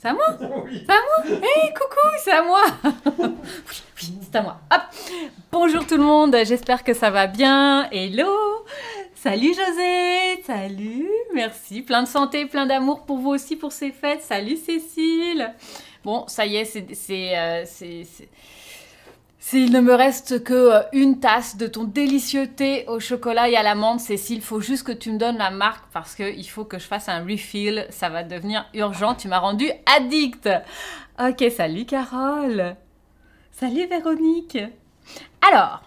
C'est à moi C'est à moi Eh, coucou, c'est à moi Oui, oui, c'est à moi. Hop Bonjour tout le monde, j'espère que ça va bien. Hello Salut José Salut Merci, plein de santé, plein d'amour pour vous aussi pour ces fêtes. Salut Cécile Bon, ça y est, c'est... Euh, s'il ne me reste que euh, une tasse de ton délicieux thé au chocolat et à l'amande, Cécile, faut juste que tu me donnes la marque parce qu'il faut que je fasse un refill. Ça va devenir urgent. Tu m'as rendu addict. Ok, salut Carole. Salut Véronique. Alors,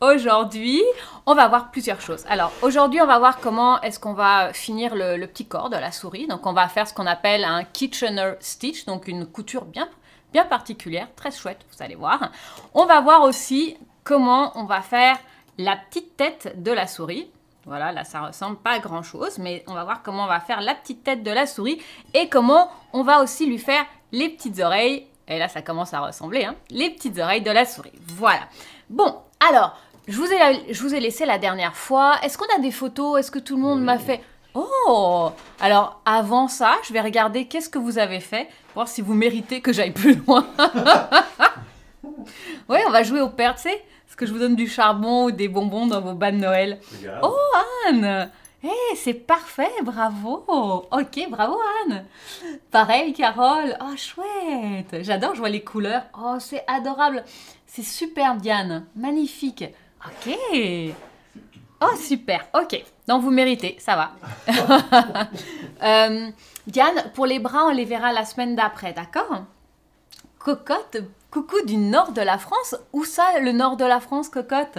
Aujourd'hui, on va voir plusieurs choses. Alors, aujourd'hui, on va voir comment est-ce qu'on va finir le, petit corps de la souris. Donc, on va faire ce qu'on appelle un Kitchener Stitch, donc une couture bien, bien particulière, très chouette, vous allez voir. On va voir aussi comment on va faire la petite tête de la souris. Voilà, là ça ressemble pas à grand chose, mais on va voir comment on va faire la petite tête de la souris et comment on va aussi lui faire les petites oreilles. Et là ça commence à ressembler, hein, les petites oreilles de la souris. Voilà. Bon, alors je vous, ai, je vous ai laissé la dernière fois. Est-ce qu'on a des photos Est-ce que tout le monde m'a fait Oh Alors avant ça, je vais regarder qu'est-ce que vous avez fait, voir si vous méritez que j'aille plus loin. ouais, on va jouer au père, tu sais Est-ce que je vous donne du charbon ou des bonbons dans vos bas de Noël Oh Anne Eh, c'est parfait, bravo Ok, bravo Anne Pareil Carole Oh chouette J'adore, je vois les couleurs. Oh, c'est adorable C'est super Diane, magnifique Ok. Oh, super. Ok. Donc, vous méritez. Ça va. Euh, Diane, pour les bras, on les verra la semaine d'après, d'accord Cocotte, coucou du nord de la France. Où ça, le nord de la France, Cocotte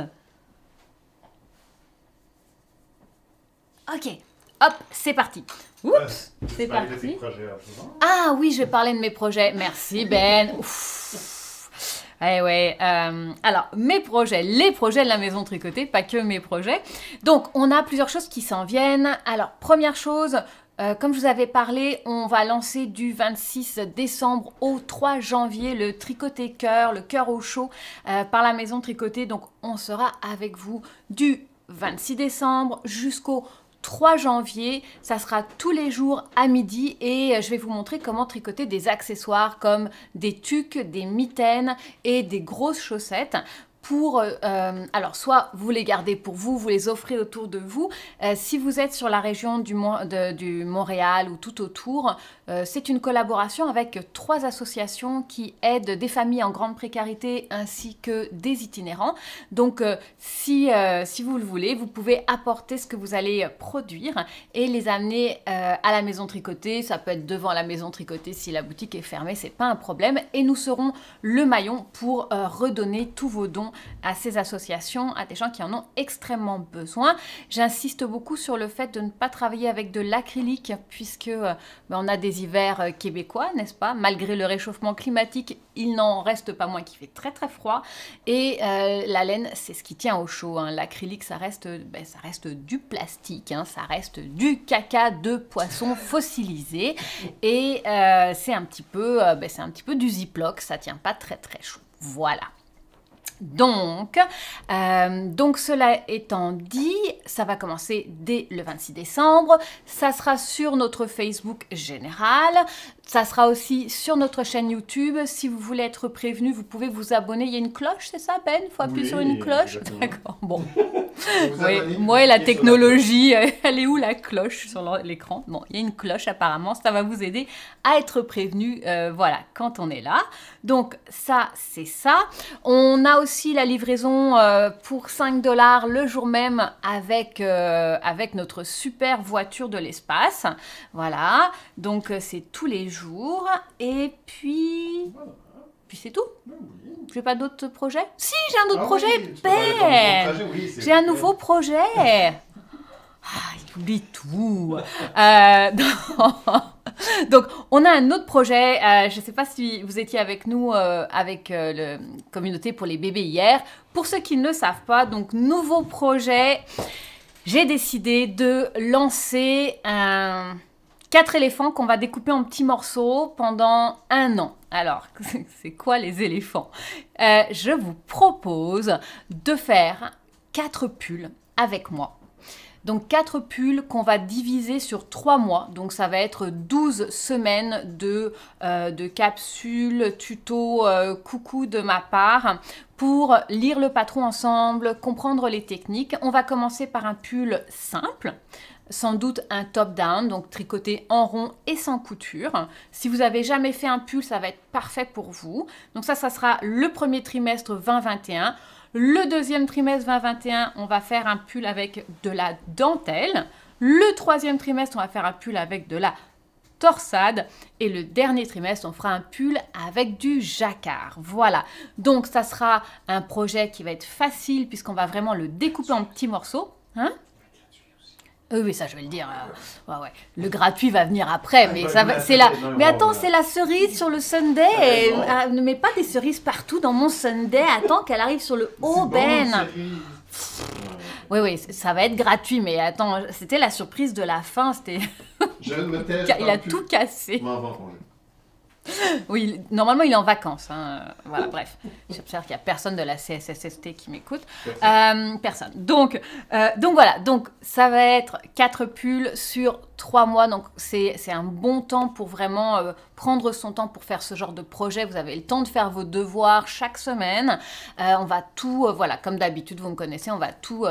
Ok. Hop, c'est parti. Oups, c'est parti. Hein, ah oui, je vais parler de mes projets. Merci, Ben. Ouf. Eh ouais, ouais. Euh, alors, mes projets, les projets de la maison tricotée, pas que mes projets. Donc, on a plusieurs choses qui s'en viennent. Alors, première chose, euh, comme je vous avais parlé, on va lancer du 26 décembre au 3 janvier le tricoté cœur, le cœur au chaud euh, par la maison tricotée. Donc on sera avec vous du 26 décembre jusqu'au 3 janvier. Ça sera tous les jours à midi et euh, je vais vous montrer comment tricoter des accessoires comme des tuques, des mitaines et des grosses chaussettes pour, euh, euh, alors soit vous les gardez pour vous, vous les offrez autour de vous. si vous êtes sur la région du, du Montréal ou tout autour, euh, c'est une collaboration avec trois associations qui aident des familles en grande précarité ainsi que des itinérants. Donc euh, si, euh, si vous le voulez, vous pouvez apporter ce que vous allez produire et les amener à la maison tricotée. Ça peut être devant la maison tricotée si la boutique est fermée, c'est pas un problème. Et nous serons le maillon pour redonner tous vos dons à ces associations, à des gens qui en ont extrêmement besoin. J'insiste beaucoup sur le fait de ne pas travailler avec de l'acrylique puisque ben, on a des euh, québécois, n'est-ce pas Malgré le réchauffement climatique, il n'en reste pas moins qu'il fait très très froid. Et euh, la laine, c'est ce qui tient au chaud. Hein. L'acrylique, ça reste, ben, ça reste du plastique, hein. ça reste du caca de poisson fossilisé. Et euh, c'est un petit peu, ben, c'est un petit peu du ziploc, ça tient pas très très chaud. Voilà. Donc, euh, donc, cela étant dit, ça va commencer dès le 26 décembre. Ça sera sur notre Facebook général. Ça sera aussi sur notre chaîne YouTube. Si vous voulez être prévenu, vous pouvez vous abonner. Il y a une cloche, c'est ça, Ben Il faut appuyer sur une cloche D'accord, bon. oui, moi, la technologie, elle est où la cloche sur l'écran Bon, il y a une cloche apparemment, ça va vous aider à être prévenu, euh, voilà, quand on est là. Donc, ça, c'est ça. On a aussi la livraison euh, pour 5 dollars le jour même avec, euh, avec notre super voiture de l'espace. Voilà, donc c'est tous les jours et puis. Puis c'est tout. Ben j'ai pas d'autres projets Si, j'ai un autre ah projet, J'ai un nouveau projet ah, il oublie tout euh, Donc, on a un autre projet. Euh, je sais pas si vous étiez avec nous, euh, avec le communauté pour les bébés hier. Pour ceux qui ne savent pas, donc, nouveau projet. J'ai décidé de lancer un quatre éléphants qu'on va découper en petits morceaux pendant un an. Alors, c'est quoi les éléphants euh, Je vous propose de faire quatre pulls avec moi. Donc quatre pulls qu'on va diviser sur trois mois. Donc ça va être 12 semaines de, euh, de capsules, tutos, euh, coucou de ma part pour lire le patron ensemble, comprendre les techniques. On va commencer par un pull simple sans doute un top-down, donc tricoté en rond et sans couture. Si vous n'avez jamais fait un pull, ça va être parfait pour vous. Donc ça, ça sera le premier trimestre 2021. Le deuxième trimestre 2021, on va faire un pull avec de la dentelle. Le troisième trimestre, on va faire un pull avec de la torsade. Et le dernier trimestre, on fera un pull avec du jacquard. Voilà. Donc, ça sera un projet qui va être facile puisqu'on va vraiment le découper en petits morceaux. Hein oui, ça je vais le dire. Euh, le gratuit va venir après, ah, mais bah, ça bah, c'est la. Mais attends, c'est la cerise sur le Sunday. Ah, ah, ne mets pas des cerises partout dans mon Sunday. Attends qu'elle arrive sur le haut ben. Oui, oui, ça va être gratuit, mais attends, c'était la surprise de la fin. C'était. Il a tout cassé. oui, normalement, il est en vacances. Hein, euh, voilà, bref. J'observe qu'il n'y a personne de la CSSST qui m'écoute. Personne. Euh, donc, euh, donc voilà. Donc, ça va être quatre pulls sur trois mois, donc c'est un bon temps pour vraiment euh, prendre son temps pour faire ce genre de projet. Vous avez le temps de faire vos devoirs chaque semaine. Euh, on va tout, euh, voilà, comme d'habitude, vous me connaissez, on va tout,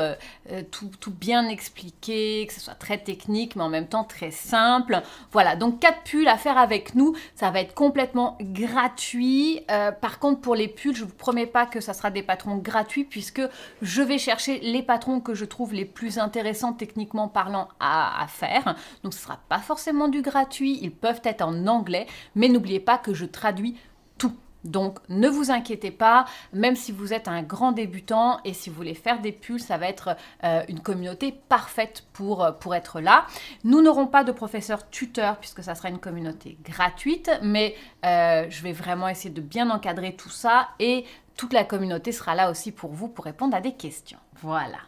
tout, bien expliquer, que ce soit très technique, mais en même temps très simple. Voilà, donc quatre pulls à faire avec nous, ça va être complètement gratuit. par contre, pour les pulls, je ne vous promets pas que ça sera des patrons gratuits, puisque je vais chercher les patrons que je trouve les plus intéressants techniquement parlant à faire donc ce ne sera pas forcément du gratuit, ils peuvent être en anglais, mais n'oubliez pas que je traduis tout. Donc ne vous inquiétez pas, même si vous êtes un grand débutant et si vous voulez faire des pulls, ça va être euh, une communauté parfaite pour, euh, pour être là. Nous n'aurons pas de professeur tuteur puisque ça sera une communauté gratuite, mais euh, je vais vraiment essayer de bien encadrer tout ça et toute la communauté sera là aussi pour vous pour répondre à des questions. Voilà.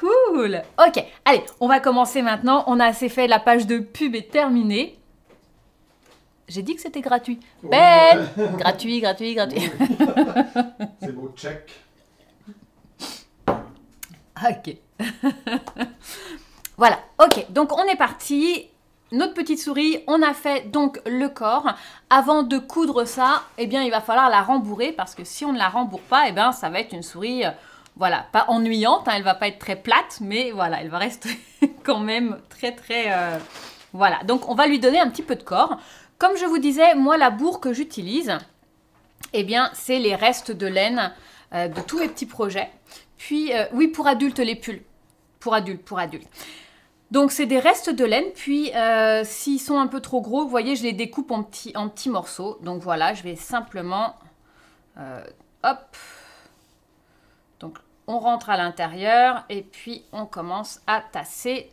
Cool Ok, allez, on va commencer maintenant. On a assez fait, la page de pub est terminée. J'ai dit que c'était gratuit. Oh. Belle Gratuit, gratuit, gratuit. C'est beau, check. Ok. voilà, ok, donc on est parti. Notre petite souris, on a fait donc le corps. Avant de coudre ça, eh bien, il va falloir la rembourrer parce que si on ne la rembourre pas, eh bien, ça va être une souris euh, voilà, pas ennuyante, elle hein, elle va pas être très plate, mais voilà, elle va rester quand même très très... Euh, voilà, donc on va lui donner un petit peu de corps. Comme je vous disais, moi la bourre que j'utilise, eh bien c'est les restes de laine euh, de tous mes petits projets. Puis, euh, oui, pour adultes, les pulls. Pour adultes, pour adultes. Donc c'est des restes de laine, puis s'ils sont un peu trop gros, vous voyez, je les découpe en petits, en petits morceaux. Donc voilà, je vais simplement, hop, on rentre à l'intérieur et puis on commence à tasser.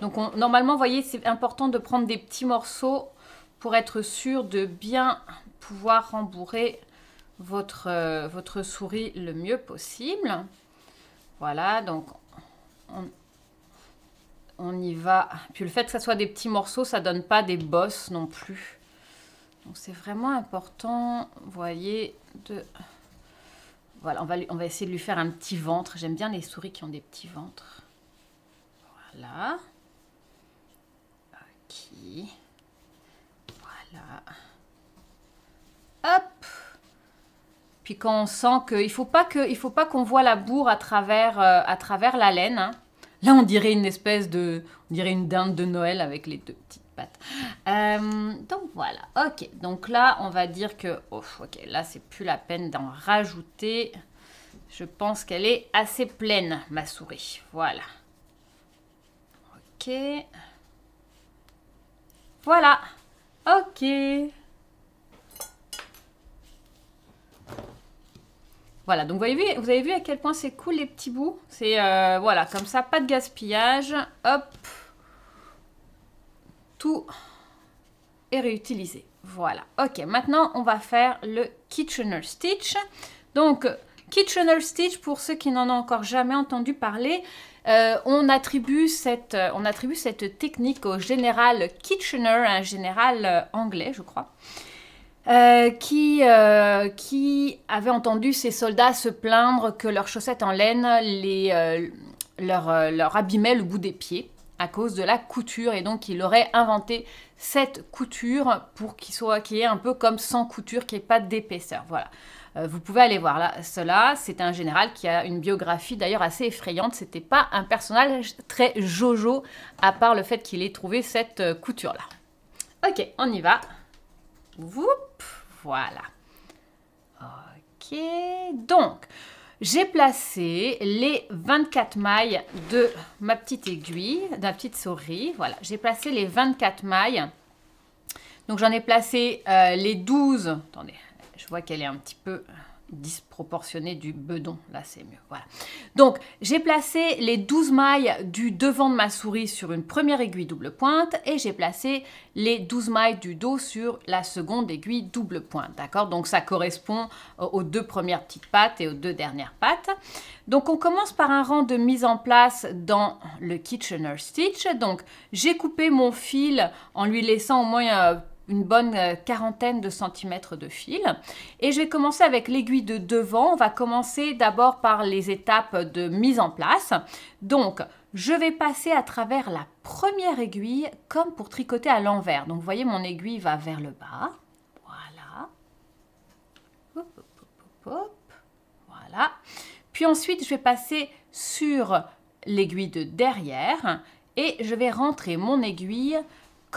Donc on, normalement, vous voyez, c'est important de prendre des petits morceaux pour être sûr de bien pouvoir rembourrer votre, euh, votre souris le mieux possible. Voilà, donc on, y va. Puis le fait que ça soit des petits morceaux, ça donne pas des bosses non plus. Donc c'est vraiment important, vous voyez, de voilà, on va, on va essayer de lui faire un petit ventre. J'aime bien les souris qui ont des petits ventres. Voilà. Ok. Voilà. Hop. Puis quand on sent Il ne faut pas qu'on voit la bourre à travers, euh, à travers la laine. Hein. Là, on dirait une espèce de... On dirait une dinde de Noël avec les deux petites euh, donc voilà, ok. Donc là, on va dire que, oh, ok, là, c'est plus la peine d'en rajouter. Je pense qu'elle est assez pleine, ma souris. Voilà. Ok. Voilà. Ok. Voilà, donc vous avez vu, vous avez vu à quel point c'est cool les petits bouts. C'est euh, voilà, comme ça, pas de gaspillage. Hop tout est réutilisé. Voilà. Ok, maintenant on va faire le Kitchener Stitch. Donc, Kitchener Stitch, pour ceux qui n'en ont encore jamais entendu parler, euh, on, attribue cette, euh, on, attribue cette, technique au général Kitchener, un général euh, anglais, je crois. qui, qui, avait entendu ses soldats se plaindre que leurs chaussettes en laine les, leur, leur abîmaient le bout des pieds à cause de la couture et donc il aurait inventé cette couture pour qu'il soit qui est un peu comme sans couture, qui est pas d'épaisseur. Voilà. Euh, vous pouvez aller voir là. Cela, c'est un général qui a une biographie d'ailleurs assez effrayante. C'était pas un personnage très jojo à part le fait qu'il ait trouvé cette euh, couture là. Ok, on y va. voilà. Ok, donc j'ai placé les 24 mailles de ma petite aiguille, d'un petite souris. Voilà, j'ai placé les 24 mailles. Donc j'en ai placé euh, les 12. Attendez, je vois qu'elle est un petit peu disproportionné du bedon. Là, c'est mieux. Voilà. Donc, j'ai placé les 12 mailles du devant de ma souris sur une première aiguille double pointe et j'ai placé les 12 mailles du dos sur la seconde aiguille double pointe. D'accord Donc, ça correspond aux deux premières petites pattes et aux deux dernières pattes. Donc, on commence par un rang de mise en place dans le Kitchener Stitch. Donc, j'ai coupé mon fil en lui laissant au moins... Euh, une bonne euh, quarantaine de centimètres de fil. Et je vais commencer avec l'aiguille de devant. On va commencer d'abord par les étapes de mise en place. Donc, je vais passer à travers la première aiguille comme pour tricoter à l'envers. Donc, vous voyez, mon aiguille va vers le bas. Voilà. voilà. Puis ensuite, je vais passer sur l'aiguille de derrière et je vais rentrer mon aiguille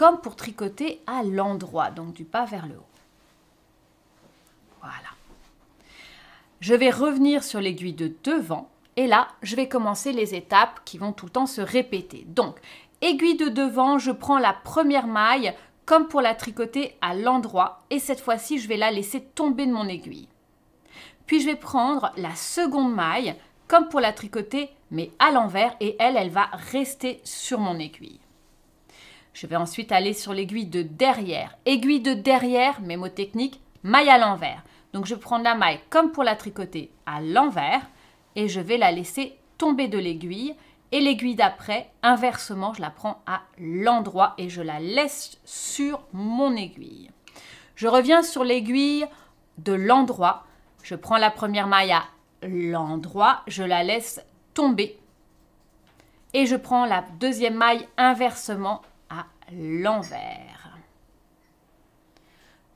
comme pour tricoter à l'endroit, donc du pas vers le haut. Voilà. Je vais revenir sur l'aiguille de devant et là, je vais commencer les étapes qui vont tout le temps se répéter. Donc, aiguille de devant, je prends la première maille comme pour la tricoter à l'endroit et cette fois-ci, je vais la laisser tomber de mon aiguille. Puis je vais prendre la seconde maille comme pour la tricoter mais à l'envers et elle, elle va rester sur mon aiguille. Je vais ensuite aller sur l'aiguille de derrière. Aiguille de derrière, mémotechnique, maille à l'envers. Donc je prends la maille comme pour la tricoter à l'envers et je vais la laisser tomber de l'aiguille. Et l'aiguille d'après, inversement, je la prends à l'endroit et je la laisse sur mon aiguille. Je reviens sur l'aiguille de l'endroit. Je prends la première maille à l'endroit, je la laisse tomber. Et je prends la deuxième maille inversement l'envers.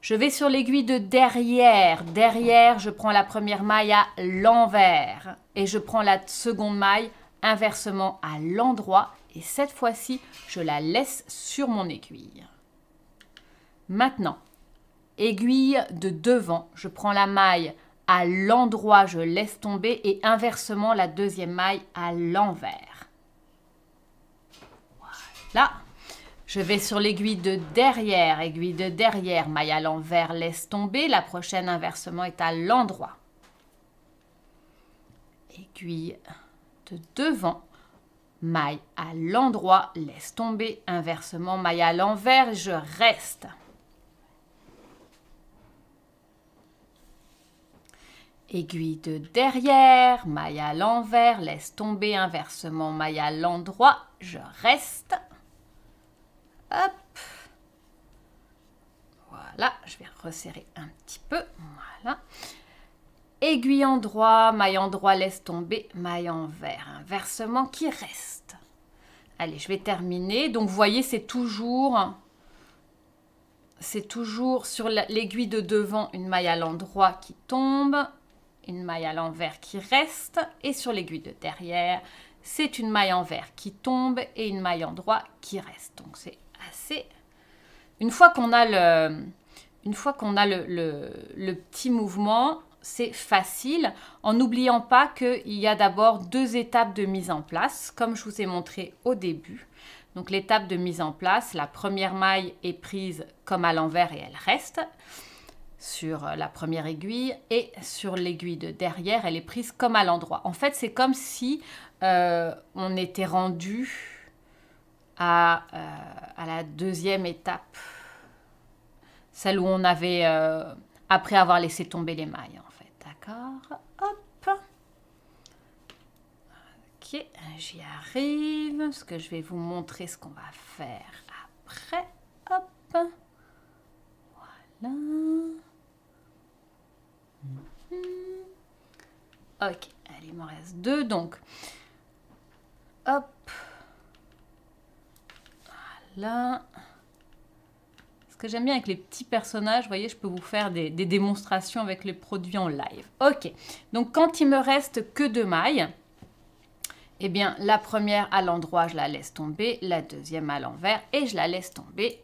Je vais sur l'aiguille de derrière. Derrière, je prends la première maille à l'envers. Et je prends la seconde maille inversement à l'endroit. Et cette fois-ci, je la laisse sur mon aiguille. Maintenant, aiguille de devant, je prends la maille à l'endroit, je laisse tomber. Et inversement, la deuxième maille à l'envers. Voilà. Je vais sur l'aiguille de derrière, aiguille de derrière, maille à l'envers, laisse tomber. La prochaine inversement est à l'endroit. Aiguille de devant, maille à l'endroit, laisse tomber. Inversement, maille à l'envers, je reste. Aiguille de derrière, maille à l'envers, laisse tomber inversement, maille à l'endroit, je reste. Voilà, je vais resserrer un petit peu. Voilà. Aiguille en droit, maille en droit laisse tomber, maille envers Inversement, qui reste. Allez, je vais terminer. Donc, vous voyez, c'est toujours c'est toujours sur l'aiguille de devant une maille à l'endroit qui tombe, une maille à l'envers qui reste, et sur l'aiguille de derrière, c'est une maille envers qui tombe et une maille en droit qui reste. Donc c'est une fois qu'on a le, une fois qu'on a le, petit mouvement, c'est facile, en n'oubliant pas qu'il y a d'abord deux étapes de mise en place, comme je vous ai montré au début. Donc l'étape de mise en place, la première maille est prise comme à l'envers et elle reste sur la première aiguille et sur l'aiguille de derrière, elle est prise comme à l'endroit. En fait, c'est comme si euh, on était rendu euh, à, la deuxième étape, celle où on avait, euh, après avoir laissé tomber les mailles en fait, d'accord Hop Ok, j'y arrive, Ce que je vais vous montrer ce qu'on va faire après, hop Voilà mhm. Ok, allez, il m'en reste deux, donc hop Là. Ce que j'aime bien avec les petits personnages, vous voyez, je peux vous faire des, démonstrations avec les produits en live. Ok, donc quand il me reste que deux mailles, eh bien, la première à l'endroit, je la laisse tomber, la deuxième à l'envers, et je la laisse tomber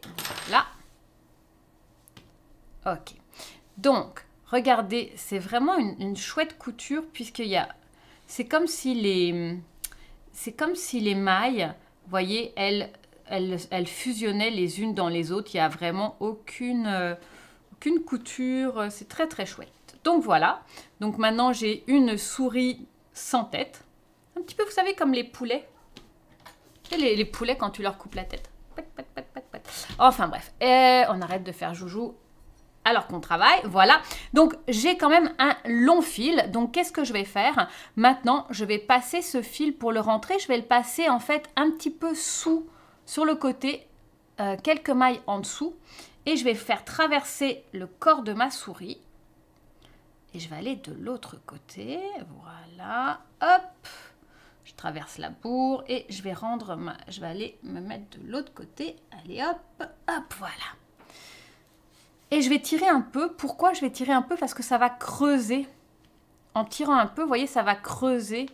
là. Ok. Donc, regardez, c'est vraiment une, chouette couture puisqu'il y a... C'est comme si les... C'est comme si les mailles, voyez, elles elles, fusionnaient les unes dans les autres. Il n'y a vraiment euh, aucune, couture. C'est très très chouette. Donc voilà. Donc maintenant j'ai une souris sans tête. Un petit peu, vous savez, comme les poulets. Les, les, poulets quand tu leur coupes la tête. enfin bref. Et on arrête de faire joujou alors qu'on travaille, voilà. Donc j'ai quand même un long fil, donc qu'est-ce que je vais faire Maintenant, je vais passer ce fil pour le rentrer, je vais le passer en fait un petit peu sous sur le côté, euh, quelques mailles en dessous. Et je vais faire traverser le corps de ma souris. Et je vais aller de l'autre côté. Voilà. Hop Je traverse la bourre et je vais rendre Je vais aller me mettre de l'autre côté. Allez, hop Hop, voilà et je vais tirer un peu. Pourquoi je vais tirer un peu Parce que ça va creuser. En tirant un peu, vous voyez, ça va creuser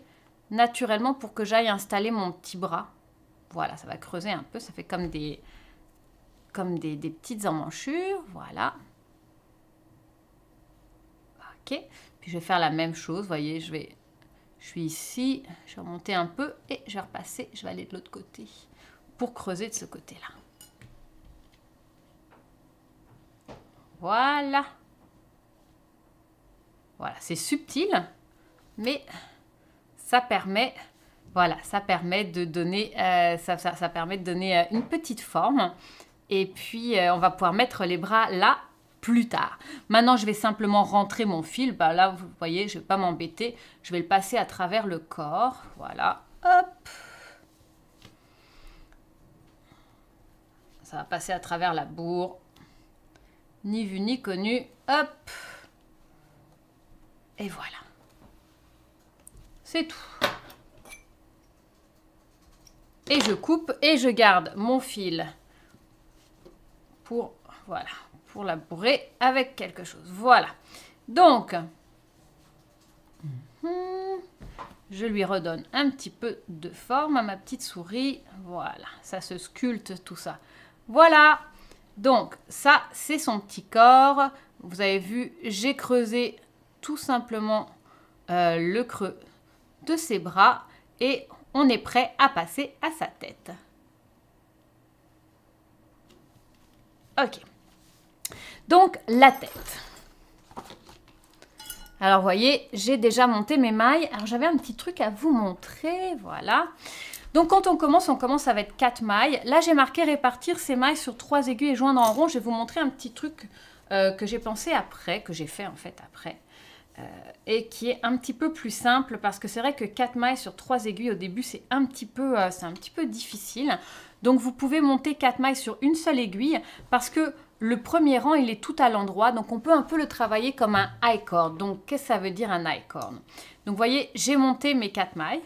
naturellement pour que j'aille installer mon petit bras. Voilà, ça va creuser un peu, ça fait comme des, comme des, petites emmanchures, voilà. Ok, puis je vais faire la même chose, vous voyez, je vais, je suis ici, je vais remonter un peu et je vais repasser, je vais aller de l'autre côté pour creuser de ce côté-là. Voilà. Voilà, c'est subtil, mais ça permet voilà, ça permet de donner, euh, ça, permet de donner euh, une petite forme. Et puis, euh, on va pouvoir mettre les bras là plus tard. Maintenant, je vais simplement rentrer mon fil. Bah, là, vous voyez, je ne vais pas m'embêter. Je vais le passer à travers le corps. Voilà, hop. Ça va passer à travers la bourre. Ni vu ni connu. Hop. Et voilà. C'est tout et je coupe et je garde mon fil pour, voilà, pour la bourrer avec quelque chose. Voilà. Donc, mhm. je lui redonne un petit peu de forme à ma petite souris. Voilà, ça se sculpte tout ça. Voilà. Donc, ça, c'est son petit corps. Vous avez vu, j'ai creusé tout simplement euh, le creux de ses bras et on est prêt à passer à sa tête. Ok. Donc, la tête. Alors, vous voyez, j'ai déjà monté mes mailles. Alors, j'avais un petit truc à vous montrer. Voilà. Donc, quand on commence, on commence avec 4 mailles. Là, j'ai marqué répartir ces mailles sur trois aiguilles et joindre en rond. Je vais vous montrer un petit truc euh, que j'ai pensé après, que j'ai fait en fait après. Euh, et qui est un petit peu plus simple parce que c'est vrai que 4 mailles sur 3 aiguilles au début c'est un petit peu euh, c'est un petit peu difficile. Donc vous pouvez monter 4 mailles sur une seule aiguille parce que le premier rang il est tout à l'endroit donc on peut un peu le travailler comme un high cord. Donc qu'est-ce que ça veut dire un high cord Donc vous voyez j'ai monté mes 4 mailles.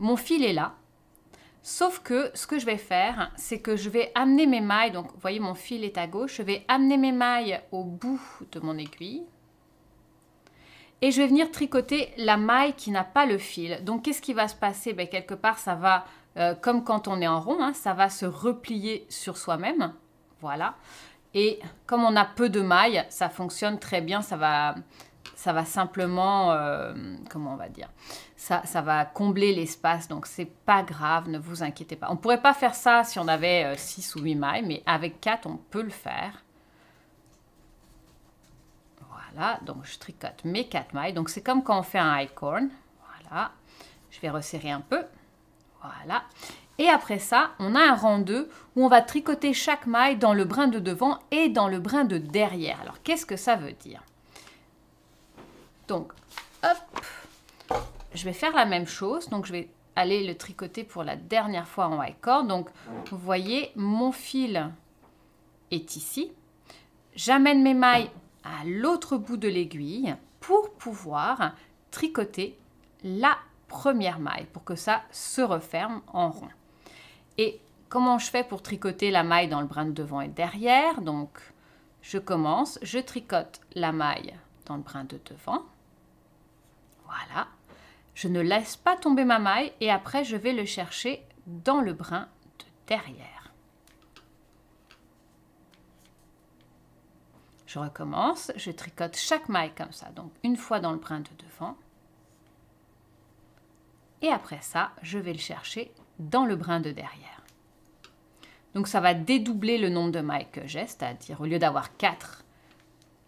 Mon fil est là. Sauf que ce que je vais faire, c'est que je vais amener mes mailles, donc vous voyez mon fil est à gauche, je vais amener mes mailles au bout de mon aiguille et je vais venir tricoter la maille qui n'a pas le fil. Donc qu'est-ce qui va se passer ben, Quelque part, ça va, euh, comme quand on est en rond, hein, ça va se replier sur soi-même. Voilà. Et comme on a peu de mailles, ça fonctionne très bien, ça va, ça va simplement, euh, comment on va dire, ça, va combler l'espace, donc c'est pas grave, ne vous inquiétez pas. On pourrait pas faire ça si on avait 6 euh, ou 8 mailles, mais avec 4, on peut le faire. Voilà, donc je tricote mes 4 mailles. Donc c'est comme quand on fait un high Voilà, je vais resserrer un peu. Voilà. Et après ça, on a un rang 2 où on va tricoter chaque maille dans le brin de devant et dans le brin de derrière. Alors, qu'est-ce que ça veut dire Donc, hop, je vais faire la même chose. Donc, je vais aller le tricoter pour la dernière fois en high cord. Donc, vous voyez, mon fil est ici. J'amène mes mailles à l'autre bout de l'aiguille pour pouvoir tricoter la première maille pour que ça se referme en rond. Et comment je fais pour tricoter la maille dans le brin de devant et derrière Donc, je commence, je tricote la maille dans le brin de devant. Voilà, je ne laisse pas tomber ma maille et après je vais le chercher dans le brin de derrière. Je recommence, je tricote chaque maille comme ça, donc une fois dans le brin de devant. Et après ça, je vais le chercher dans le brin de derrière. Donc ça va dédoubler le nombre de mailles que j'ai, c'est-à-dire au lieu d'avoir 4,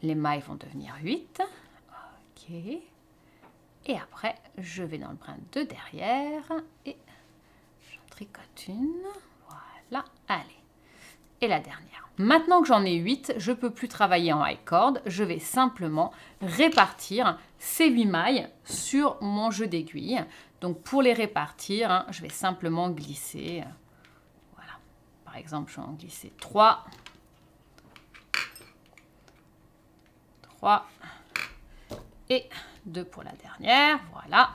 les mailles vont devenir 8. Ok. Et après, je vais dans le brin de derrière et j'en tricote une. Voilà, allez. Et la dernière. Maintenant que j'en ai 8, je peux plus travailler en high cord. Je vais simplement répartir ces huit mailles sur mon jeu d'aiguille. Donc pour les répartir, hein, je vais simplement glisser. Euh, voilà. Par exemple, je vais en glisser 3. 3. Et deux pour la dernière, voilà.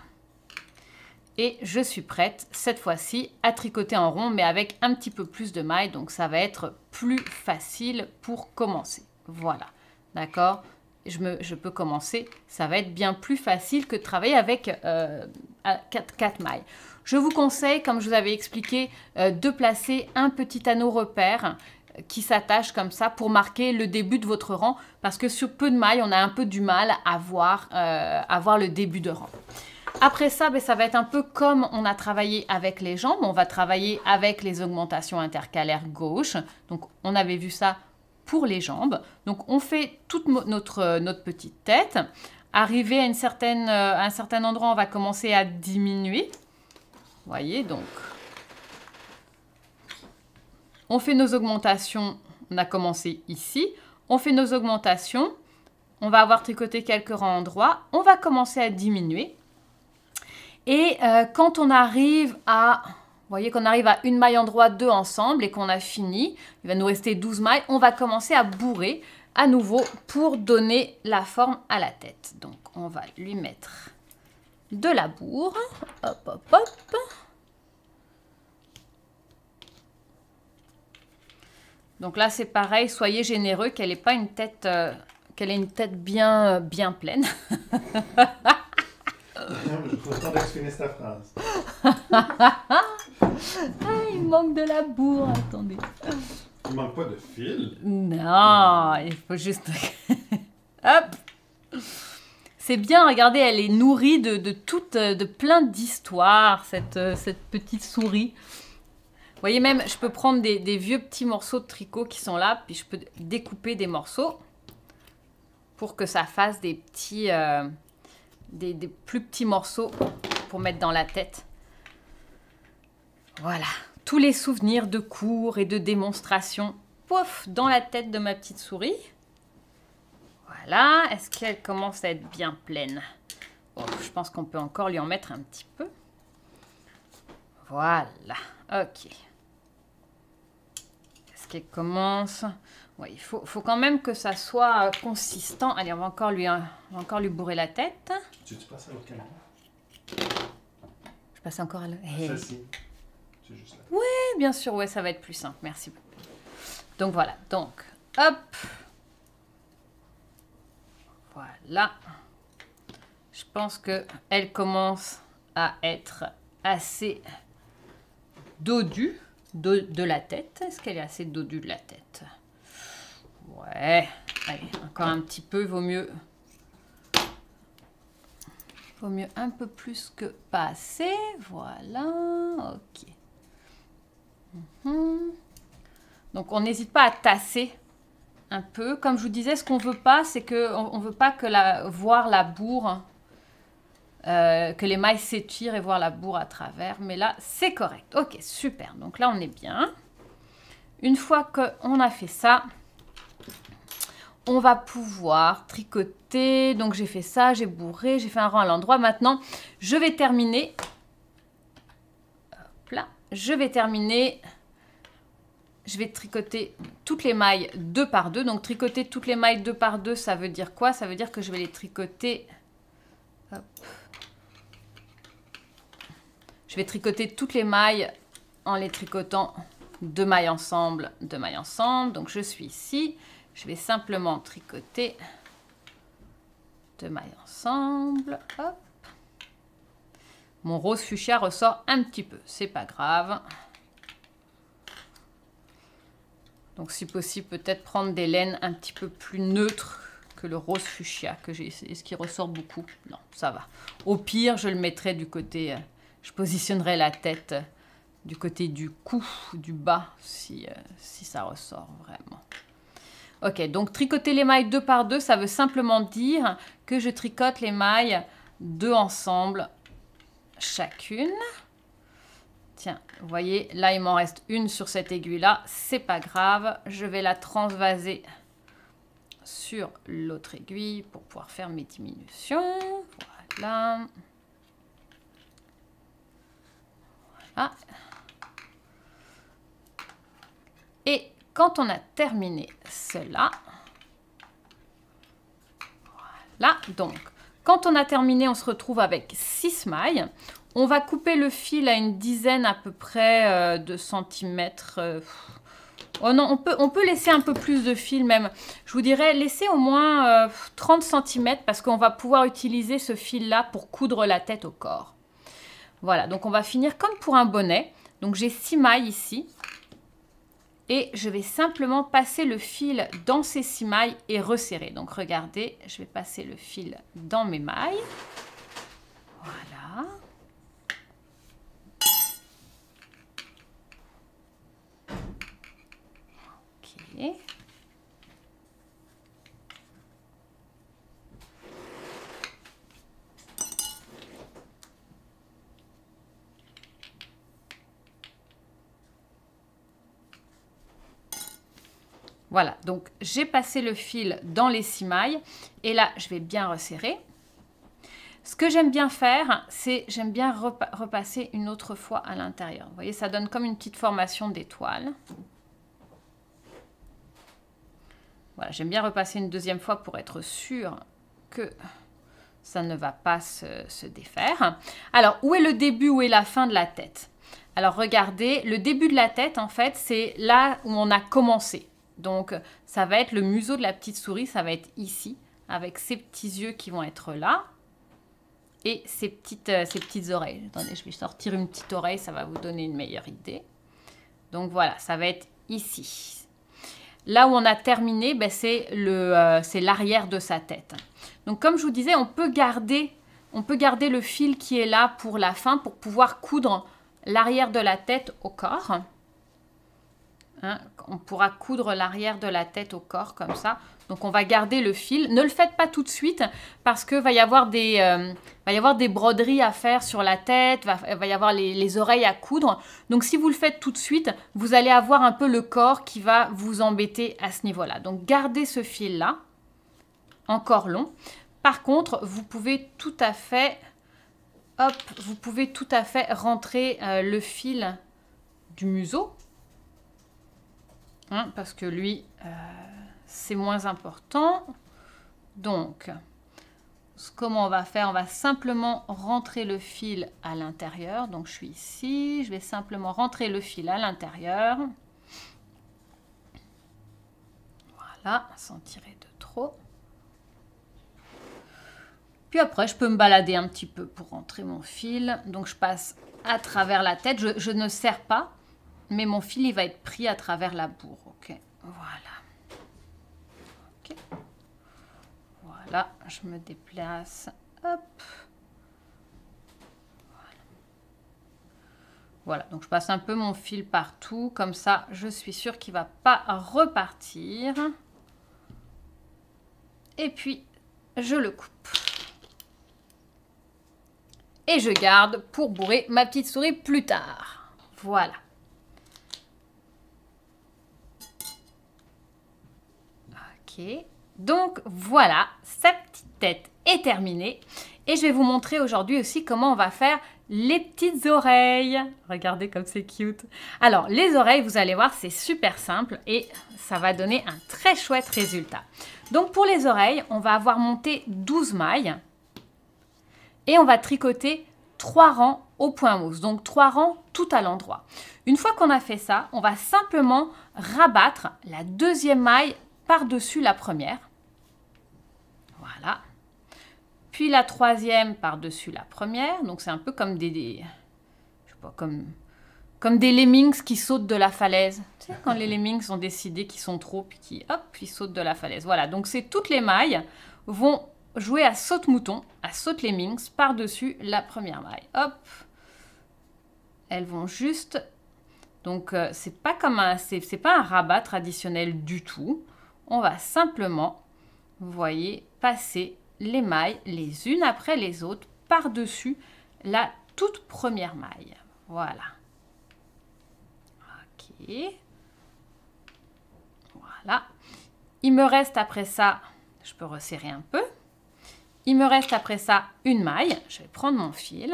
Et je suis prête, cette fois-ci, à tricoter en rond, mais avec un petit peu plus de mailles, donc ça va être plus facile pour commencer. Voilà, d'accord je, me, je, peux commencer, ça va être bien plus facile que de travailler avec 4, euh, mailles. Je vous conseille, comme je vous avais expliqué, euh, de placer un petit anneau repère qui s'attache comme ça pour marquer le début de votre rang, parce que sur peu de mailles, on a un peu du mal à voir, euh, le début de rang. Après ça, ben, ça va être un peu comme on a travaillé avec les jambes, on va travailler avec les augmentations intercalaires gauche, donc on avait vu ça pour les jambes. Donc on fait toute euh, notre, petite tête, arrivé euh, à, un certain endroit, on va commencer à diminuer, voyez, donc on fait nos augmentations, on a commencé ici, on fait nos augmentations, on va avoir tricoté quelques rangs droit, on va commencer à diminuer. Et euh, quand on arrive à, vous voyez qu'on arrive à une maille en droit, deux ensemble et qu'on a fini, il va nous rester 12 mailles, on va commencer à bourrer à nouveau pour donner la forme à la tête. Donc on va lui mettre de la bourre, hop hop hop, Donc là, c'est pareil, soyez généreux, qu'elle ait pas une tête, euh, qu'elle ait une tête bien, euh, bien pleine. Je suis temps d'exprimer cette phrase. Ah, il manque de la bourre, attendez. Il manque pas de fil. Non, il faut juste. Hop. C'est bien, regardez, elle est nourrie de, de, euh, de plein d'histoires, cette petite souris voyez même, je peux prendre des, vieux petits morceaux de tricot qui sont là, puis je peux découper des morceaux pour que ça fasse des petits, euh, des, plus petits morceaux pour mettre dans la tête. Voilà, tous les souvenirs de cours et de démonstrations, pouf, dans la tête de ma petite souris. Voilà, est-ce qu'elle commence à être bien pleine oh, Je pense qu'on peut encore lui en mettre un petit peu. Voilà, ok commence. il faut, quand même que ça soit consistant. Allez, on va encore lui, encore lui bourrer la tête. à Je passe encore à l'autre. Oui bien sûr, ouais, ça va être plus simple. Merci Donc voilà, donc hop. Voilà. Je pense que elle commence à être assez dodue de, la tête. Est-ce qu'elle est assez dodue de la tête Ouais. Allez, encore un petit peu, vaut mieux... Vaut mieux un peu plus que passer Voilà, ok. Mhm. Donc on n'hésite pas à tasser un peu. Comme je vous disais, ce qu'on veut pas, c'est que on, veut pas que la, voir la bourre euh, que les mailles s'étirent et voir la bourre à travers. Mais là, c'est correct. Ok, super. Donc là, on est bien. Une fois qu'on a fait ça, on va pouvoir tricoter. Donc j'ai fait ça, j'ai bourré, j'ai fait un rang à l'endroit. Maintenant, je vais terminer. Hop là, je vais terminer. Je vais tricoter toutes les mailles deux par deux. Donc tricoter toutes les mailles deux par deux, ça veut dire quoi Ça veut dire que je vais les tricoter. Hop. Je vais tricoter toutes les mailles en les tricotant deux mailles ensemble, deux mailles ensemble. Donc je suis ici, je vais simplement tricoter deux mailles ensemble. Hop. Mon rose fuchsia ressort un petit peu, c'est pas grave. Donc si possible, peut-être prendre des laines un petit peu plus neutres que le rose fuchsia que j'ai. Est-ce qu'il ressort beaucoup Non, ça va. Au pire, je le mettrai du côté euh, je positionnerai la tête du côté du cou, du bas, euh, si, ça ressort vraiment. Ok, donc tricoter les mailles deux par deux, ça veut simplement dire que je tricote les mailles deux ensemble chacune. Tiens, vous voyez, là il m'en reste une sur cette aiguille-là, c'est pas grave, je vais la transvaser sur l'autre aiguille pour pouvoir faire mes diminutions. Voilà. Ah. Et quand on a terminé cela, voilà, donc quand on a terminé, on se retrouve avec 6 mailles. On va couper le fil à une dizaine à peu près euh, de centimètres. Euh, oh non, on peut, on peut laisser un peu plus de fil même. Je vous dirais, laisser au moins 30 euh, cm parce qu'on va pouvoir utiliser ce fil-là pour coudre la tête au corps. Voilà, donc on va finir comme pour un bonnet. Donc j'ai 6 mailles ici. Et je vais simplement passer le fil dans ces 6 mailles et resserrer. Donc regardez, je vais passer le fil dans mes mailles. Voilà. Ok. Voilà, donc j'ai passé le fil dans les mailles et là, je vais bien resserrer. Ce que j'aime bien faire, c'est j'aime bien repasser une autre fois à l'intérieur. Vous voyez, ça donne comme une petite formation d'étoiles. Voilà, j'aime bien repasser une deuxième fois pour être sûr que ça ne va pas se, se, défaire. Alors, où est le début, où est la fin de la tête Alors, regardez, le début de la tête, en fait, c'est là où on a commencé. Donc ça va être le museau de la petite souris, ça va être ici, avec ses petits yeux qui vont être là et ses euh, petites, oreilles. Attendez, je vais sortir une petite oreille, ça va vous donner une meilleure idée. Donc voilà, ça va être ici. Là où on a terminé, ben c'est euh, l'arrière de sa tête. Donc comme je vous disais, on peut on peut garder le fil qui est là pour la fin pour pouvoir coudre l'arrière de la tête au corps. Hein, on pourra coudre l'arrière de la tête au corps comme ça. Donc on va garder le fil. Ne le faites pas tout de suite parce que va y avoir des, euh, va y avoir des broderies à faire sur la tête, va, va y avoir les, oreilles à coudre. Donc si vous le faites tout de suite, vous allez avoir un peu le corps qui va vous embêter à ce niveau-là. Donc gardez ce fil-là, encore long. Par contre, vous pouvez tout à fait, hop, vous pouvez tout à fait rentrer euh, le fil du museau Hein, parce que lui, euh, c'est moins important. Donc, comment on va faire On va simplement rentrer le fil à l'intérieur. Donc, je suis ici, je vais simplement rentrer le fil à l'intérieur. Voilà, sans tirer de trop. Puis après, je peux me balader un petit peu pour rentrer mon fil. Donc, je passe à travers la tête. je ne serre pas mais mon fil il va être pris à travers la bourre. Ok, voilà. Ok. Voilà, je me déplace. Hop. Voilà. voilà, donc je passe un peu mon fil partout, comme ça je suis sûre qu'il ne va pas repartir. Et puis, je le coupe. Et je garde pour bourrer ma petite souris plus tard. Voilà. Donc voilà, sa petite tête est terminée. Et je vais vous montrer aujourd'hui aussi comment on va faire les petites oreilles. Regardez comme c'est cute. Alors, les oreilles, vous allez voir, c'est super simple et ça va donner un très chouette résultat. Donc, pour les oreilles, on va avoir monté 12 mailles et on va tricoter 3 rangs au point mousse. Donc, 3 rangs tout à l'endroit. Une fois qu'on a fait ça, on va simplement rabattre la deuxième maille par-dessus la première. Voilà. Puis la troisième par-dessus la première. Donc c'est un peu comme des, je sais pas, comme, des lemmings qui sautent de la falaise. quand les lemmings ont décidé qu'ils sont trop, puis qui, hop, ils sautent de la falaise. Voilà, donc c'est toutes les mailles vont jouer à saute-mouton, à saute-lemmings, par-dessus la première maille. Hop Elles vont juste... Donc, euh, c'est pas comme un... C'est pas un rabat traditionnel du tout on va simplement, vous voyez, passer les mailles les unes après les autres par-dessus la toute première maille. Voilà. Ok. Voilà. Il me reste après ça, je peux resserrer un peu. Il me reste après ça une maille. Je vais prendre mon fil.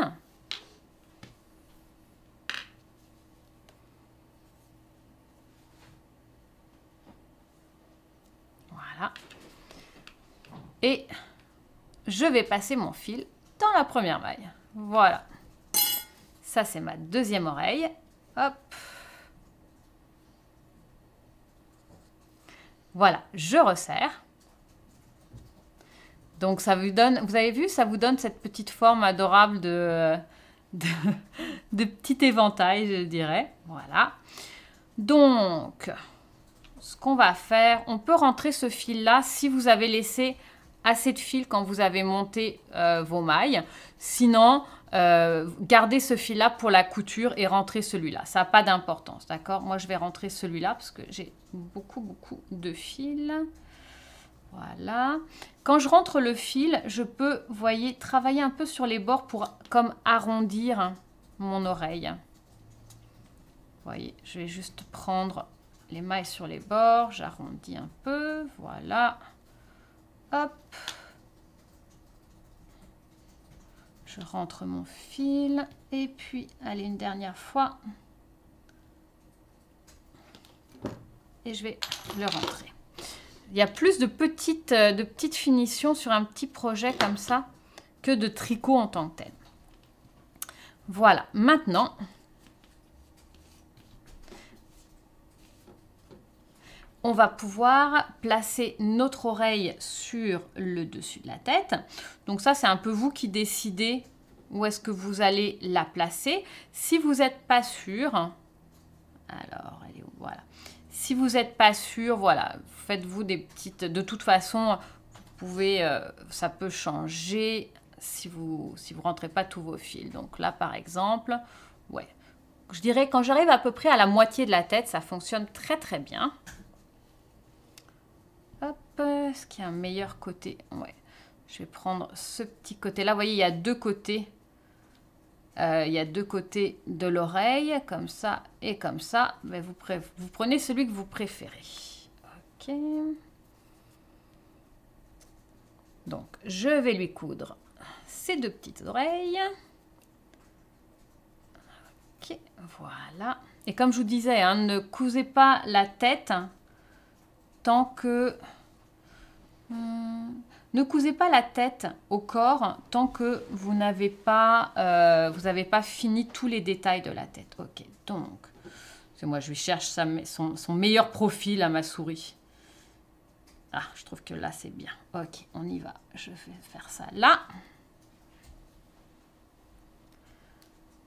Et je vais passer mon fil dans la première maille. Voilà. Ça, c'est ma deuxième oreille. Hop. Voilà, je resserre. Donc ça vous donne, vous avez vu, ça vous donne cette petite forme adorable de, petit éventail, je dirais. Voilà. Donc, ce qu'on va faire, on peut rentrer ce fil-là si vous avez laissé assez de fil quand vous avez monté euh, vos mailles. Sinon, euh, gardez ce fil-là pour la couture et rentrez celui-là. Ça n'a pas d'importance, d'accord Moi, je vais rentrer celui-là parce que j'ai beaucoup, beaucoup de fil. Voilà. Quand je rentre le fil, je peux, voyez, travailler un peu sur les bords pour comme arrondir mon oreille. Voyez, je vais juste prendre les mailles sur les bords, j'arrondis un peu, voilà. Hop. Je rentre mon fil. Et puis, allez, une dernière fois. Et je vais le rentrer. Il y a plus de petites, euh, de petites finitions sur un petit projet comme ça que de tricot en tant que tel. Voilà, maintenant, on va pouvoir placer notre oreille sur le dessus de la tête. Donc ça, c'est un peu vous qui décidez où est-ce que vous allez la placer. Si vous n'êtes pas sûr, alors elle où Voilà. Si vous n'êtes pas sûr, voilà, faites-vous des petites. De toute façon, vous pouvez, euh, ça peut changer si vous si vous rentrez pas tous vos fils. Donc là, par exemple, ouais. Je dirais quand j'arrive à peu près à la moitié de la tête, ça fonctionne très très bien ce y a un meilleur côté. Ouais. Je vais prendre ce petit côté-là. Vous voyez, il y a deux côtés. Euh, il y a deux côtés de l'oreille, comme ça et comme ça. Mais vous, prenez celui que vous préférez. Ok. Donc, je vais lui coudre ces deux petites oreilles. Ok, voilà. Et comme je vous disais, hein, ne cousez pas la tête tant que ne cousez pas la tête au corps tant que vous n'avez pas, euh, vous pas fini tous les détails de la tête. Ok, donc, c'est moi, je cherche son, meilleur profil à ma souris. Ah, je trouve que là, c'est bien. Ok, on y va. Je vais faire ça là.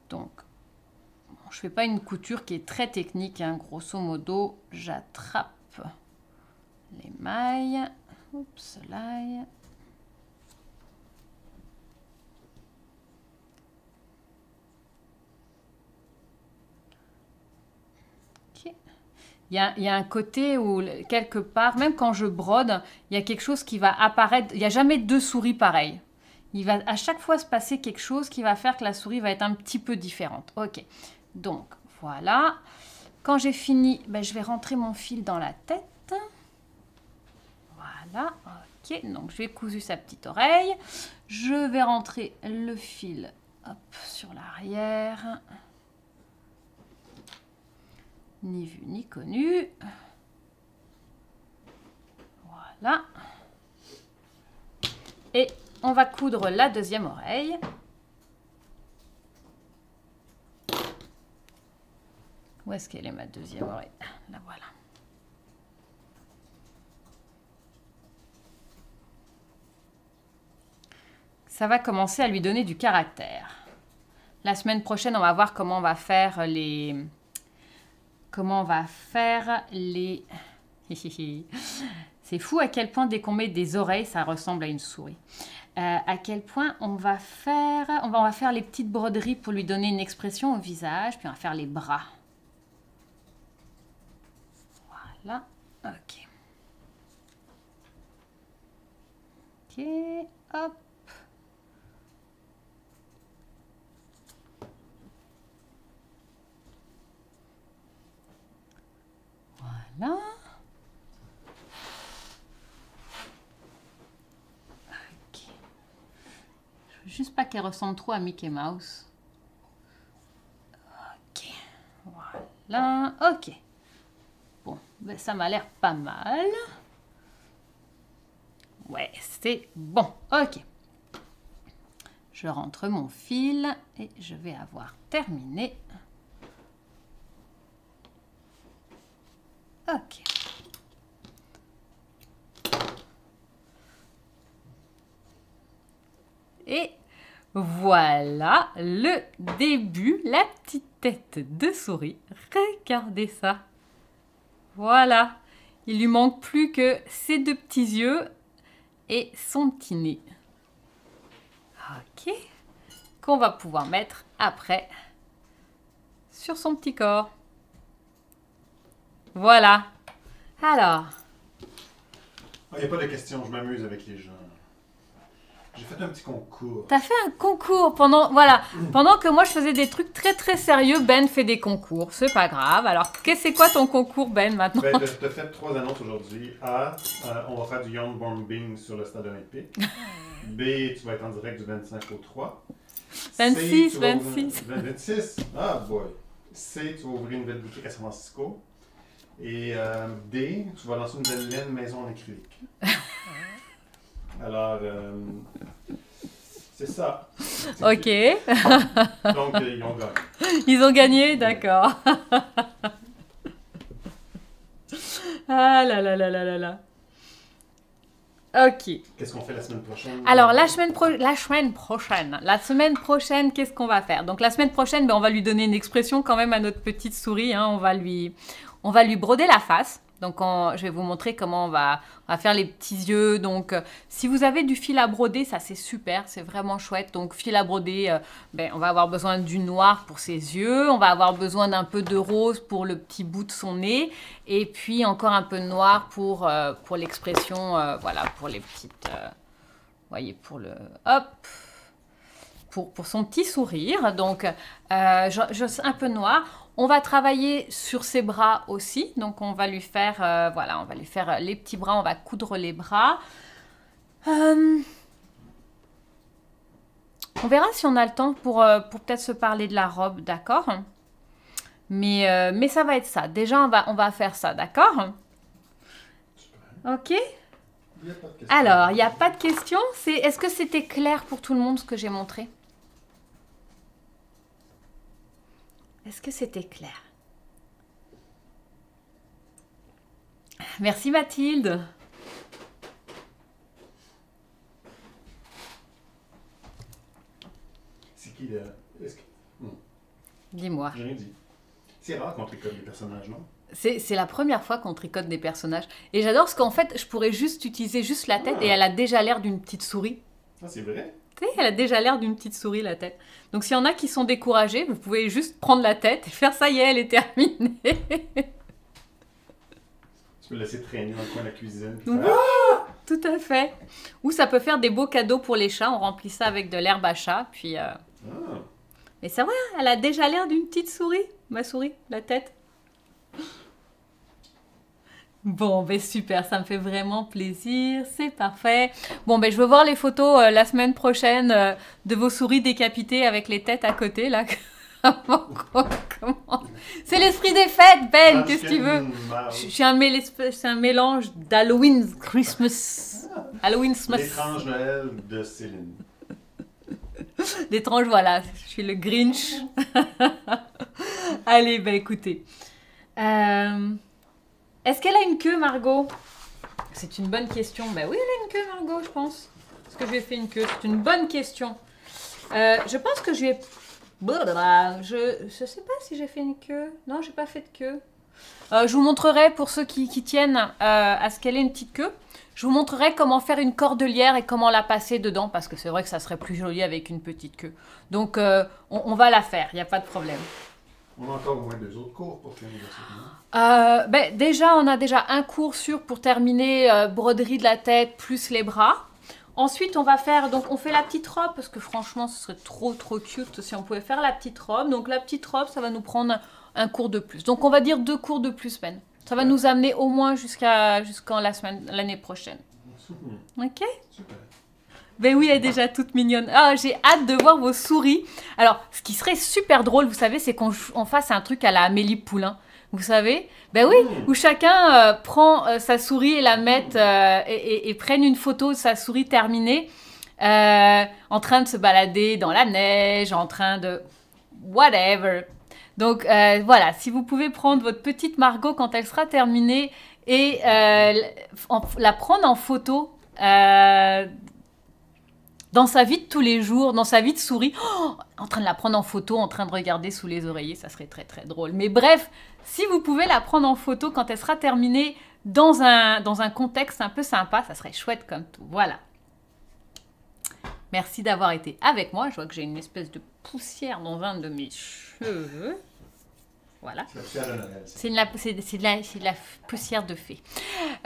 Donc, je je fais pas une couture qui est très technique. Hein. Grosso modo, j'attrape les mailles Oups, Il, y a, un côté où, quelque part, même quand je brode, il y a quelque chose qui va apparaître. Il n'y a jamais deux souris pareilles. Il va à chaque fois se passer quelque chose qui va faire que la souris va être un petit peu différente. Ok, donc voilà. Quand j'ai fini, ben, je vais rentrer mon fil dans la tête ok. Donc je vais cousu sa petite oreille. Je vais rentrer le fil sur l'arrière. Ni vu ni connu. Voilà. Et on va coudre la deuxième oreille. Où est-ce qu'elle est ma deuxième oreille La voilà. ça va commencer à lui donner du caractère. La semaine prochaine, on va voir comment on va faire les... Comment on va faire les... C'est fou à quel point dès qu'on met des oreilles, ça ressemble à une souris. Euh, à quel point on va faire... On va, on va faire les petites broderies pour lui donner une expression au visage, puis on va faire les bras. Voilà, ok. Ok, hop. Ok. Je veux juste pas qu'elle ressemble trop à Mickey Mouse. Ok. Voilà. Ok. Bon, ben, ça m'a l'air pas mal. Ouais, c'est bon. Ok. Je rentre mon fil et je vais avoir terminé. Et voilà le début, la petite tête de souris. Regardez ça. Voilà. Il lui manque plus que ses deux petits yeux et son petit nez. Ok. Qu'on va pouvoir mettre après sur son petit corps. Voilà. Alors. Il oh, n'y a pas de questions, je m'amuse avec les gens. J'ai fait un petit concours. T'as fait un concours pendant, voilà, pendant que moi je faisais des trucs très très sérieux, Ben fait des concours, c'est pas grave. Alors, qu'est-ce c'est quoi ton concours, Ben, maintenant Ben, je te fais trois annonces aujourd'hui. A, euh, on va faire du Young Bombing sur le stade olympique. B, tu vas être en direct du 25 au 3. 26, 26. 26, ah boy. C, tu vas ouvrir une nouvelle boutique à San Francisco. Et euh, D, tu vas lancer une belle laine maison en Alors, euh, c'est ça. OK. Donc, euh, ils ont gagné. Ils ont gagné, d'accord. ah là là là là là là. Ok. Qu'est-ce qu'on fait la semaine prochaine Alors, la semaine, la semaine prochaine, la semaine prochaine, qu'est-ce qu'on va faire Donc, la semaine prochaine, ben, on va lui donner une expression quand même à notre petite souris. Hein. On va lui, on va lui broder la face. Donc je vais vous montrer comment on va, faire les petits yeux. Donc euh, si vous avez du fil à broder, ça c'est super, c'est vraiment chouette. Donc fil à broder, euh, ben, on va avoir besoin du noir pour ses yeux, on va avoir besoin d'un peu de rose pour le petit bout de son nez, et puis encore un peu de noir pour, euh, pour l'expression, voilà, pour les petites... voyez, pour le... Hop pour, pour son petit sourire, donc un peu noir. On va travailler sur ses bras aussi, donc on va lui faire, euh, voilà, on va lui faire euh, les petits bras, on va coudre les bras. Euh, on verra si on a le temps pour, pour peut-être se parler de la robe, d'accord mais, mais ça va être ça. Déjà, on va, on va faire ça, d'accord Ok Alors, il n'y a pas de questions est-ce que c'était clair pour tout le monde ce que j'ai montré Est-ce que c'était clair Merci Mathilde. C'est qui hmm. Dis-moi. J'ai rien dit. C'est rare qu'on tricote des personnages, non c'est la première fois qu'on tricote des personnages. Et j'adore ce qu'en fait, je pourrais juste utiliser juste la tête et elle a déjà l'air d'une petite souris. Ah, c'est vrai elle a déjà l'air d'une petite souris, la tête. Donc s'il y en a qui sont découragés, vous pouvez juste prendre la tête et faire ça y est, elle est terminée. Tu peux laisser traîner dans le coin de la cuisine. tout à fait. Ou ça peut faire des beaux cadeaux pour les chats. On remplit ça avec de l'herbe à chat, puis... Euh, ah. Mais ça va, elle a déjà l'air d'une petite souris, ma souris, la tête. Bon, ben super, ça me fait vraiment plaisir, c'est parfait. Bon, ben je veux voir les photos euh, la semaine prochaine euh, de vos souris décapitées avec les têtes à côté, là. c'est l'esprit des fêtes, Ben, qu'est-ce que tu veux hmm, bah Je suis un, mélange d'Halloween, Christmas, Halloween, Christmas. L'étrange Noël de Céline. L'étrange, voilà, je suis le Grinch. Allez, ben écoutez. Euh, est-ce qu'elle a une queue, Margot C'est une bonne question. Ben oui, elle a une queue, Margot, je pense. Est-ce que je fait une queue C'est une bonne question. Euh, je pense que je lui ai... Je ne sais pas si j'ai fait une queue. Non, j'ai pas fait de queue. Euh, je vous montrerai, pour ceux qui, tiennent euh, à ce qu'elle ait une petite queue, je vous montrerai comment faire une cordelière et comment la passer dedans, parce que c'est vrai que ça serait plus joli avec une petite queue. Donc, on va la faire, il n'y a pas de problème. On a encore au moins deux autres cours pour euh, ben, Déjà, on a déjà un cours sûr pour terminer euh, broderie de la tête plus les bras. Ensuite, on va faire, donc on fait la petite robe, parce que franchement, ce serait trop trop cute si on pouvait faire la petite robe. Donc la petite robe, ça va nous prendre un, cours de plus. Donc on va dire deux cours de plus Ben. Ça va nous amener au moins jusqu'à jusqu'en la semaine l'année prochaine. Ok Super. Ben oui, elle est ah. déjà toute mignonne. Ah, j'ai hâte de voir vos souris. Alors, ce qui serait super drôle, vous savez, c'est qu'on fasse un truc à la Amélie Poulain. Vous savez Ben oui, mmh. où chacun euh, prend euh, sa souris et la met euh, et, prenne une photo de sa souris terminée, en train de se balader dans la neige, en train de whatever. Donc voilà, si vous pouvez prendre votre petite Margot quand elle sera terminée et la prendre en photo dans sa vie de tous les jours, dans sa vie de souris, oh, en train de la prendre en photo, en train de regarder sous les oreillers, ça serait très très drôle. Mais bref, si vous pouvez la prendre en photo quand elle sera terminée dans un, dans un contexte un peu sympa, ça serait chouette comme tout. Voilà. Merci d'avoir été avec moi. Je vois que j'ai une espèce de poussière dans un de mes cheveux. Voilà. C'est de, de, la poussière de fée.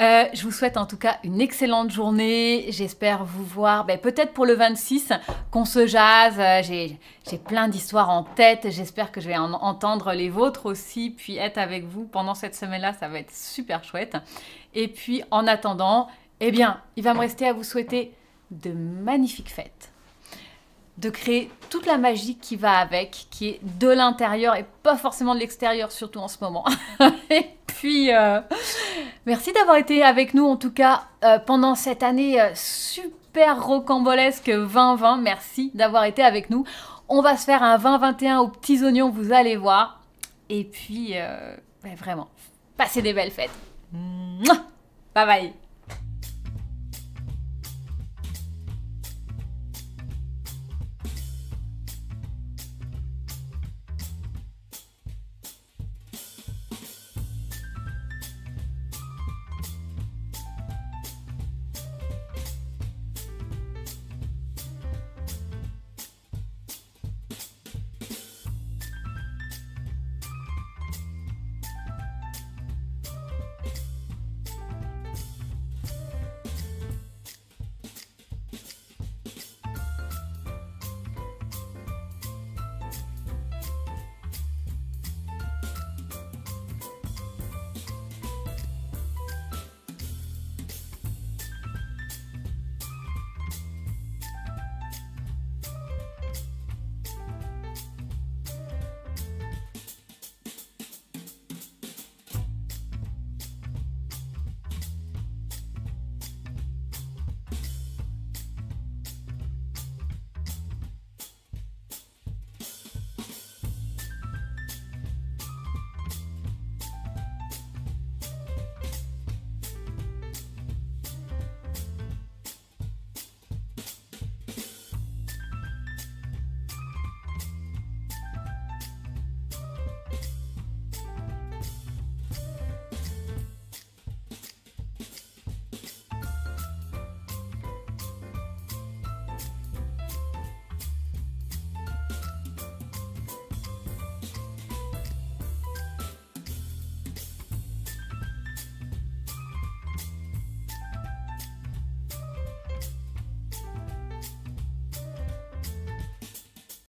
Euh, je vous souhaite en tout cas une excellente journée. J'espère vous voir ben, peut-être pour le 26 qu'on se jase. Euh, j'ai plein d'histoires en tête. J'espère que je vais en entendre les vôtres aussi. Puis être avec vous pendant cette semaine-là, ça va être super chouette. Et puis en attendant, eh bien, il va me rester à vous souhaiter de magnifiques fêtes de créer toute la magie qui va avec, qui est de l'intérieur et pas forcément de l'extérieur, surtout en ce moment. et puis, euh, merci d'avoir été avec nous, en tout cas, euh, pendant cette année euh, super rocambolesque 2020. Merci d'avoir été avec nous. On va se faire un 2021 aux petits oignons, vous allez voir. Et puis, ben, vraiment, passez des belles fêtes. bye bye